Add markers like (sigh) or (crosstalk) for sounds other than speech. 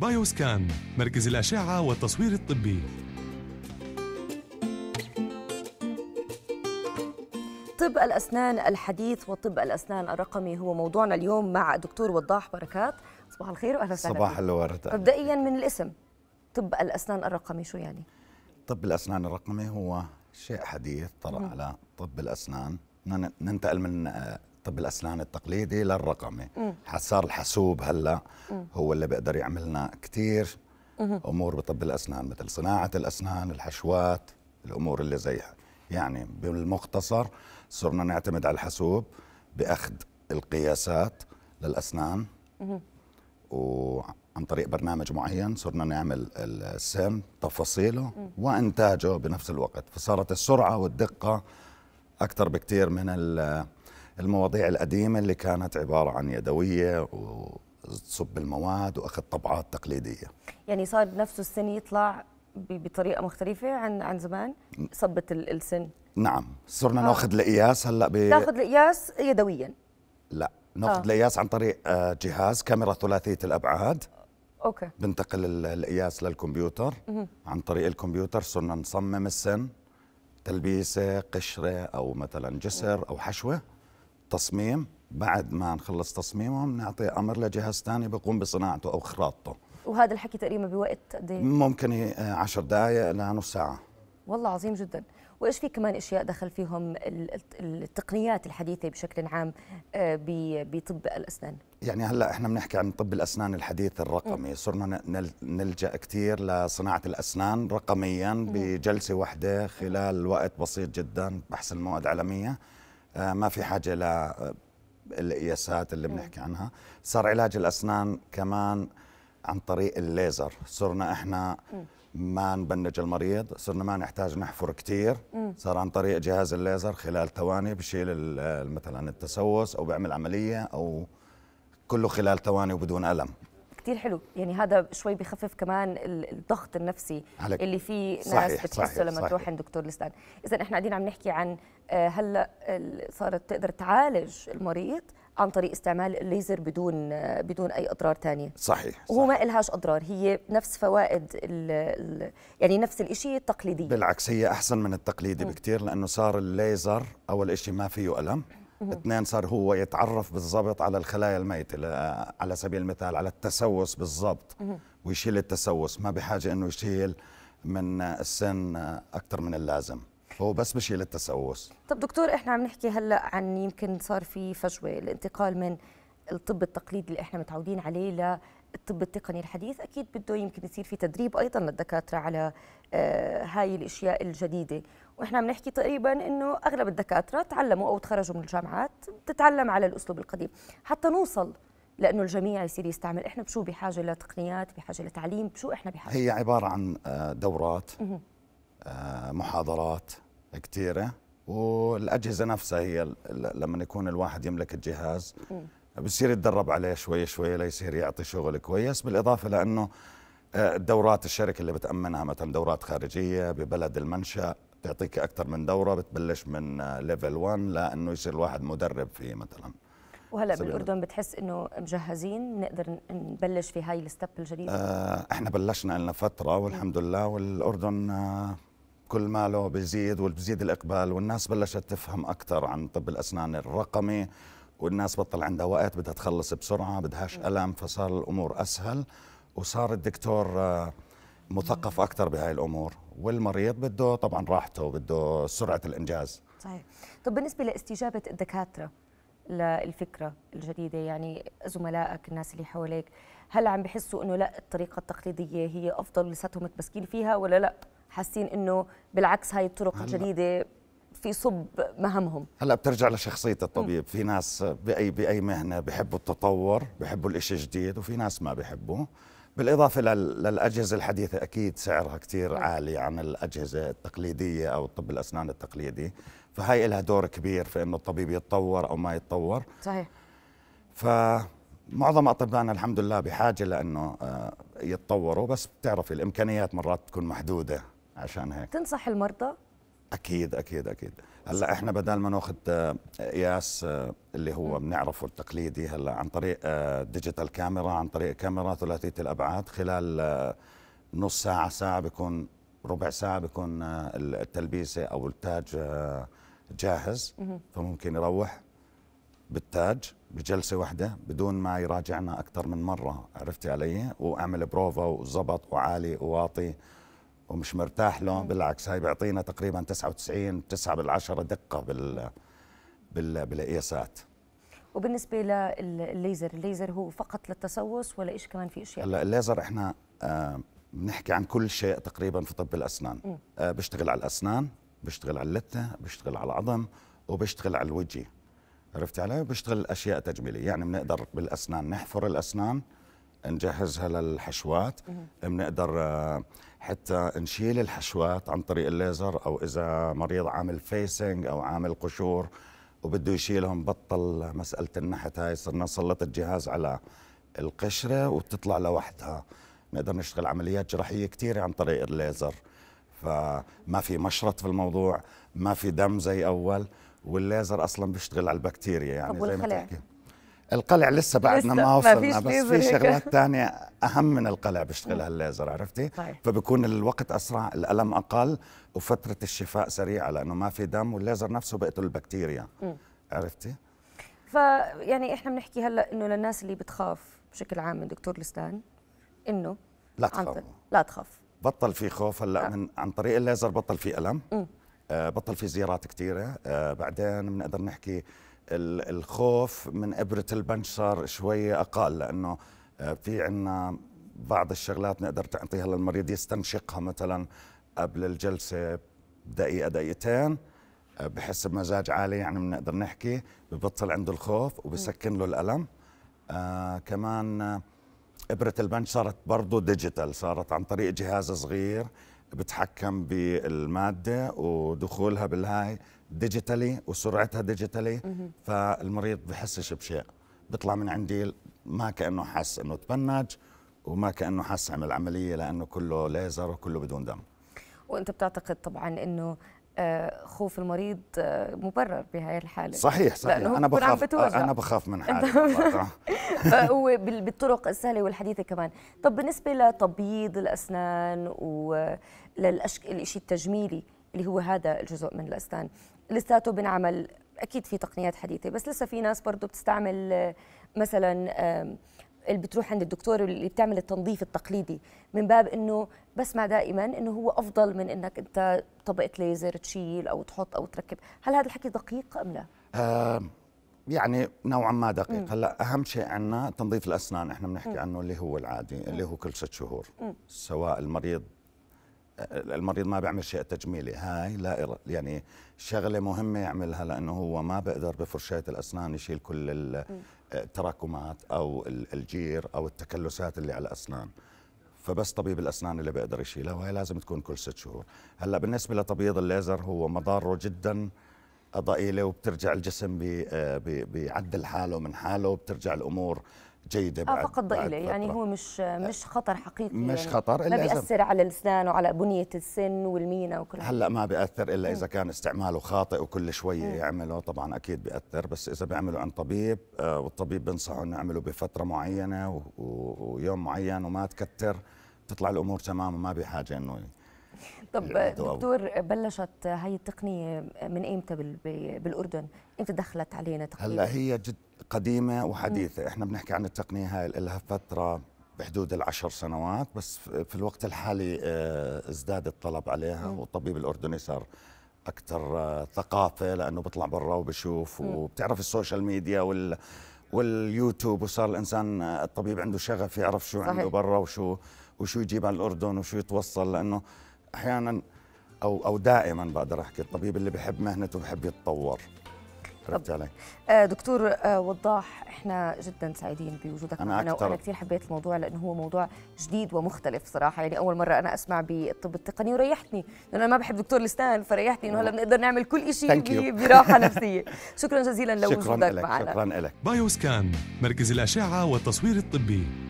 بايوسكان مركز الأشعة والتصوير الطبي طب الأسنان الحديث وطب الأسنان الرقمي هو موضوعنا اليوم مع الدكتور وضاح بركات صباح الخير وأهلا وسهلا صباح الورد مبدئيا من الاسم طب الأسنان الرقمي شو يعني؟ طب الأسنان الرقمي هو شيء حديث طلع على طب الأسنان ننتقل من آه، طب الاسنان التقليدي للرقمي صار الحاسوب هلا هو اللي بيقدر يعمل لنا كثير امور بطب الاسنان مثل صناعه الاسنان الحشوات الامور اللي زيها يعني بالمختصر صرنا نعتمد على الحاسوب باخذ القياسات للاسنان وعن طريق برنامج معين صرنا نعمل السم تفاصيله وانتاجه بنفس الوقت فصارت السرعه والدقه اكثر بكثير من المواضيع القديمة اللي كانت عبارة عن يدوية وصب المواد وأخذ طبعات تقليدية يعني صار نفس السن يطلع بطريقة مختلفة عن عن زمان صبة السن نعم صرنا آه. ناخذ القياس هلا ب تاخذ القياس يدويا لا ناخذ آه. القياس عن طريق آه، جهاز كاميرا ثلاثية الأبعاد اوكي بنتقل القياس للكمبيوتر مه. عن طريق الكمبيوتر صرنا نصمم السن تلبيسه قشره او مثلا جسر او حشوه تصميم بعد ما نخلص تصميمهم نعطي امر لجهاز ثاني بيقوم بصناعته او خراطته وهذا الحكي تقريبا بوقت قد إيه؟ ممكن 10 آه، دقائق لنص ساعه والله عظيم جدا وايش في كمان اشياء دخل فيهم التقنيات الحديثه بشكل عام آه، بطب الاسنان يعني هلا احنا بنحكي عن طب الاسنان الحديث الرقمي صرنا نلجا كثير لصناعه الاسنان رقميا بجلسه واحده خلال وقت بسيط جدا بحث المواد العلميه آه، ما في حاجه للاياسات آه، اللي نعم. بنحكي عنها صار علاج الاسنان كمان عن طريق الليزر صرنا احنا ما نبنج المريض صرنا ما نحتاج نحفر كثير صار عن طريق جهاز الليزر خلال ثواني بشيل آه، مثلا التسوس او بيعمل عمليه او كله خلال ثواني وبدون الم كتير حلو يعني هذا شوي بخفف كمان الضغط النفسي عليك. اللي فيه ناس صحيح بتحسه صحيح لما صحيح تروح عند دكتور لسان اذا احنا قاعدين عم نحكي عن آه، هلا صارت تقدر تعالج المريض عن طريق استعمال الليزر بدون آه، بدون اي اضرار ثانيه صحيح وهو ما إلهاش اضرار هي نفس فوائد الـ الـ يعني نفس الشيء التقليديه بالعكس هي احسن من التقليدي بكثير لانه صار الليزر اول شيء ما فيه الم اثنين صار هو يتعرف بالضبط على الخلايا الميتة على سبيل المثال على التسوس بالضبط ويشيل التسوس ما بحاجة أنه يشيل من السن أكثر من اللازم هو بس بشيل التسوس طب دكتور احنا عم نحكي هلا عن يمكن صار في فجوه الانتقال من الطب التقليدي اللي احنا متعودين عليه للطب التقني الحديث اكيد بده يمكن يصير في تدريب ايضا للدكاتره على آه، هاي الاشياء الجديده واحنا بنحكي تقريبا انه اغلب الدكاتره تعلموا او تخرجوا من الجامعات بتتعلم على الاسلوب القديم حتى نوصل لانه الجميع يصير يستعمل احنا بشو بحاجه لتقنيات بحاجه لتعليم بشو احنا بحاجه هي عباره عن آه، دورات آه، محاضرات كثيره والاجهزه نفسها هي لما يكون الواحد يملك الجهاز بصير يتدرب عليه شوي شوي ليصير يعطي شغل كويس بالاضافه لانه آه، دورات الشركه اللي بتامنها مثلا دورات خارجيه ببلد المنشا تعطيك اكثر من دوره بتبلش من ليفل 1 لانه يصير الواحد مدرب فيه مثلا وهلا بالاردن بتحس انه مجهزين نقدر نبلش في هاي الستب الجديده آه احنا بلشنا لنا فتره والحمد لله والاردن آه كل ماله بيزيد وبزيد الاقبال والناس بلشت تفهم اكثر عن طب الاسنان الرقمي والناس بطل عندها وقت بدها تخلص بسرعه بدهاش الم فصار الامور اسهل وصار الدكتور آه، مثقف اكثر بهاي الامور والمريض بده طبعا راحته بده سرعه الانجاز صحيح طب بالنسبه لاستجابه الدكاتره للفكره الجديده يعني زملائك الناس اللي حواليك هل عم بحسوا انه لا الطريقه التقليديه هي افضل لساتهم متمسكين فيها ولا لا حاسين انه بالعكس هاي الطرق الجديده في صب مهمهم هلا بترجع لشخصيه الطبيب م. في ناس باي باي مهنه بحبوا التطور بحبوا الإشي الجديد وفي ناس ما بحبوه بالإضافة للأجهزة الحديثة أكيد سعرها كثير نعم. عالي عن الأجهزة التقليدية أو طب الأسنان التقليدي فهي لها دور كبير في أنه الطبيب يتطور أو ما يتطور صحيح فمعظم أطبائنا الحمد لله بحاجة لأنه آه، يتطوروا بس بتعرفي الإمكانيات مرات تكون محدودة عشان هيك تنصح المرضى اكيد اكيد اكيد هلا احنا بدل ما ناخذ قياس آه، آه، اللي هو بنعرفه التقليدي هلا عن طريق ديجيتال آه، كاميرا عن طريق كاميرا ثلاثيه الابعاد خلال نص ساعه ساعه بيكون ربع ساعه بيكون التلبيسه او التاج جاهز فممكن يروح بالتاج بجلسه واحده بدون ما يراجعنا اكثر من مره عرفتي علي واعمل بروفا وظبط وعالي وواطي ومش مرتاح لهم بالعكس هاي بيعطينا تقريبا 99 9 بالعشرة دقة بال بال بالقياسات وبالنسبة للليزر الليزر هو فقط للتسوس ولا ايش كمان في اشياء هلا الليزر احنا آه، بنحكي عن كل شيء تقريبا في طب الاسنان آه، بيشتغل على الاسنان بيشتغل على اللثة بيشتغل على العظم وبيشتغل على الوجه عرفت علي بيشتغل اشياء تجميليه يعني بنقدر بالاسنان نحفر الاسنان نجهزها للحشوات بنقدر آه، حتى نشيل الحشوات عن طريق الليزر او اذا مريض عامل فيسنج او عامل قشور وبده يشيلهم بطل مساله النحت هاي صرنا نسلط الجهاز على القشره وبتطلع لوحدها نقدر نشتغل عمليات جراحيه كثيره عن طريق الليزر فما في مشرط في الموضوع ما في دم زي اول والليزر اصلا بيشتغل على البكتيريا يعني زي ما تحكي القلع لسه بعدنا ما وصلنا بس في شغلات ثانيه اهم من القلع بيشتغلها الليزر عرفتي طيب. فبكون الوقت اسرع الالم اقل وفتره الشفاء سريعه لانه ما في دم والليزر نفسه بيقتل البكتيريا م. عرفتي فيعني احنا بنحكي هلا انه للناس اللي بتخاف بشكل عام من دكتور لستان انه لا تخاف لا تخاف بطل في خوف هلا آه. من عن طريق الليزر بطل في الم آه بطل في زيارات كثيره آه بعدين بنقدر نحكي الخوف من ابره البنش صار شوي اقل لانه آه، في عندنا بعض الشغلات نقدر تعطيها للمريض يستنشقها مثلا قبل الجلسه دقيقه دقيقتين آه، بحس بمزاج عالي يعني بنقدر نحكي ببطل عنده الخوف وبسكن له الالم آه كمان آه، ابره البنج صارت برضه ديجيتال صارت عن طريق جهاز صغير بتحكم بالماده ودخولها بالهاي ديجيتالي وسرعتها ديجيتالي فالمريض بحسش بشيء بيطلع من عندي ما كانه حس انه تبنج وما كانه حس عمل عمليه لانه كله ليزر وكله بدون دم وانت بتعتقد طبعا انه آه، خوف المريض آه، مبرر بهاي الحاله صحيح صحيح انا بخاف آه، انا بخاف من حالي (laughs) بالطرق السهله والحديثه كمان طب بالنسبه لتبييض الاسنان وللأشك... الشيء التجميلي اللي هو هذا الجزء من الاسنان لساته بنعمل اكيد في تقنيات حديثه بس لسه في ناس برضه بتستعمل مثلا اللي بتروح عند الدكتور اللي بتعمل التنظيف التقليدي من باب انه بسمع دائما انه هو افضل من انك انت طبقه ليزر تشيل او تحط او تركب هل هذا الحكي دقيق ام لا آه يعني نوعا ما دقيق هلا اهم شيء عندنا تنظيف الاسنان احنا بنحكي عنه اللي هو العادي اللي هو كل ست شهور سواء المريض المريض ما بيعمل شيء تجميلي هاي لا يعني شغله مهمه يعملها لانه هو ما بقدر بفرشاه الاسنان يشيل كل التراكمات او الجير او التكلسات اللي على الاسنان فبس طبيب الاسنان اللي بيقدر يشيلها وهي لازم تكون كل ست شهور هلا بالنسبه لتبييض الليزر هو مضاره جدا ضئيله وبترجع الجسم آه، بيعدل حاله من حاله وبترجع الامور جيده آه، بعد آه فقط ضئيله يعني هو مش أه. مش خطر حقيقي مش يعني خطر الا ما بياثر على الاسنان وعلى بنيه السن والمينا وكل هلا ما بياثر الا اذا كان استعماله خاطئ وكل شويه يعمله طبعا اكيد بياثر بس اذا بيعمله عند طبيب آه، والطبيب بنصحه انه يعمله بفتره معينه ويوم معين وما تكتر بتطلع الامور تمام وما بحاجه انه طب دكتور بلشت هاي التقنيه من امتى بالاردن؟ امتى دخلت علينا تقريبا؟ هلا هي جد قديمه وحديثه، احنا بنحكي عن التقنيه هاي لها فتره بحدود العشر سنوات بس في الوقت الحالي آه، ازداد الطلب عليها والطبيب الاردني صار اكثر آه، ثقافه لانه بيطلع برا وبشوف وبتعرف السوشيال ميديا وال واليوتيوب وصار الانسان آه، الطبيب عنده شغف يعرف شو صحيح. عنده برا وشو وشو يجيب على الاردن وشو يتوصل لانه احيانا او او دائما بقدر احكي الطبيب اللي بحب مهنته بحب يتطور عرفت علي؟ آه، دكتور آه، وضاح احنا جدا سعيدين بوجودك أنا معنا أنا وانا كثير حبيت الموضوع لانه هو موضوع جديد ومختلف صراحه يعني اول مره انا اسمع بالطب التقني وريحتني لانه انا ما بحب دكتور الاسنان فريحتني انه هلا بنقدر نعمل كل شيء براحه (laughs) نفسيه شكرا جزيلا لوجودك معنا شكرا لك شكرا لك بايوسكان مركز الاشعه والتصوير الطبي